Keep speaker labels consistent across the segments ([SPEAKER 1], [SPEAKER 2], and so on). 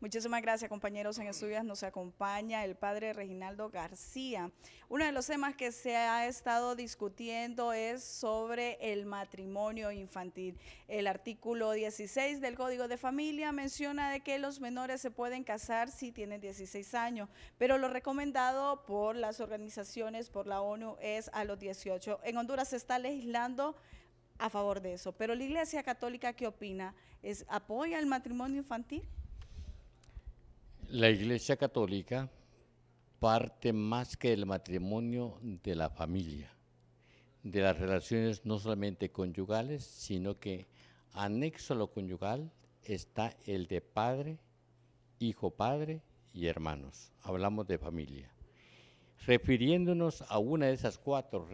[SPEAKER 1] Muchísimas gracias, compañeros. En estudios. nos acompaña el padre Reginaldo García. Uno de los temas que se ha estado discutiendo es sobre el matrimonio infantil. El artículo 16 del Código de Familia menciona de que los menores se pueden casar si tienen 16 años, pero lo recomendado por las organizaciones, por la ONU, es a los 18. En Honduras se está legislando a favor de eso. Pero la Iglesia Católica, ¿qué opina? ¿Es, ¿Apoya el matrimonio infantil?
[SPEAKER 2] La Iglesia Católica parte más que del matrimonio de la familia, de las relaciones no solamente conyugales, sino que anexo a lo conyugal está el de padre, hijo padre y hermanos. Hablamos de familia. Refiriéndonos a una de esas cuatro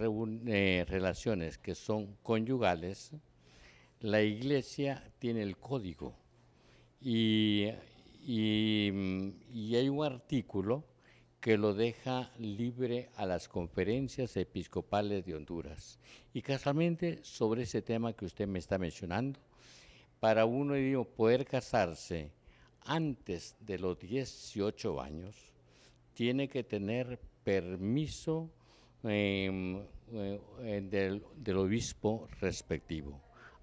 [SPEAKER 2] eh, relaciones que son conyugales, la iglesia tiene el código y mm, y hay un artículo que lo deja libre a las conferencias episcopales de Honduras. Y casualmente sobre ese tema que usted me está mencionando, para uno poder casarse antes de los 18 años, tiene que tener permiso em, eh, eh, del, obispo respectivo.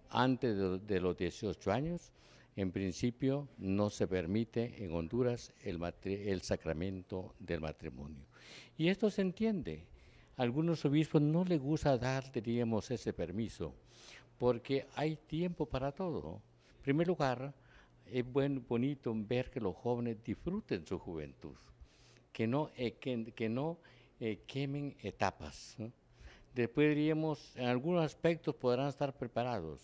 [SPEAKER 2] Antes de, de los 18 años, en principio, no se permite en Honduras el, el sacramento del matrimonio. Y esto se entiende. algunos obispos no les gusta dar, diríamos, ese permiso, porque hay tiempo para todo. En primer lugar, es bueno bonito ver que los jóvenes disfruten su juventud, que no, eh, no eh, quemen etapas. Después diríamos, en algunos aspectos podrán estar preparados,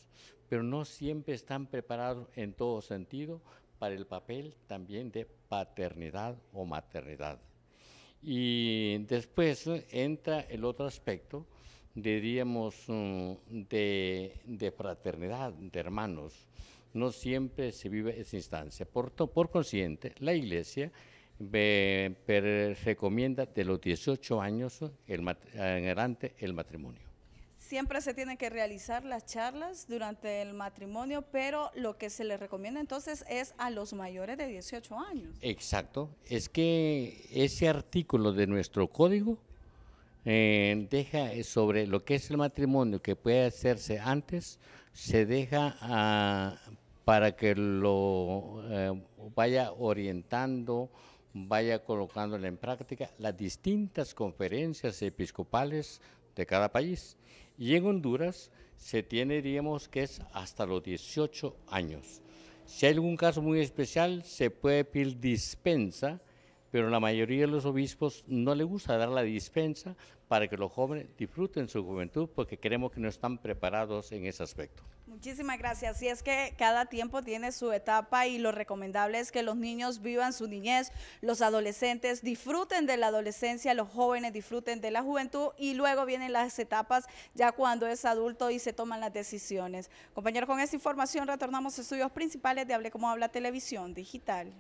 [SPEAKER 2] pero no siempre están preparados en todo sentido para el papel también de paternidad o maternidad. Y después entra el otro aspecto, diríamos, mm, de, fraternidad, de hermanos. No siempre se vive esa instancia. Por, por consiguiente, la Iglesia recomienda de los 18 años adelante el matrimonio.
[SPEAKER 1] Siempre se tienen que realizar las charlas durante el matrimonio, pero lo que se le recomienda entonces es a los mayores de 18 años.
[SPEAKER 2] Exacto, es que ese artículo de nuestro código eh, deja eh, sobre lo que es el matrimonio que puede hacerse antes, se deja ah, para que lo eh, vaya orientando vaya colocándola en práctica las distintas conferencias episcopales de cada país. Y en Honduras se tiene, diríamos, que es hasta los 18 años. Si hay algún caso muy especial, se puede pedir dispensa pero la mayoría de los obispos no le gusta dar la dispensa para que los jóvenes disfruten su juventud porque creemos que no están preparados en ese aspecto.
[SPEAKER 1] Muchísimas gracias. Y es que cada tiempo tiene su etapa y lo recomendable es que los niños vivan su niñez, los adolescentes disfruten de la adolescencia, los jóvenes disfruten de la juventud y luego vienen las etapas ya cuando es adulto y se toman las decisiones. Compañero, con esta información retornamos a estudios principales de Hable Como Habla Televisión Digital.